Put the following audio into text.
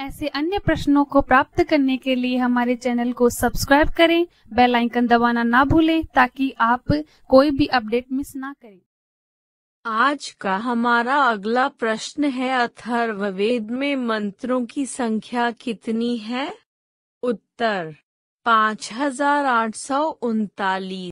ऐसे अन्य प्रश्नों को प्राप्त करने के लिए हमारे चैनल को सब्सक्राइब करें बेल आइकन दबाना ना भूलें ताकि आप कोई भी अपडेट मिस ना करें आज का हमारा अगला प्रश्न है अथर्ववेद में मंत्रों की संख्या कितनी है उत्तर पाँच हजार आठ सौ उनतालीस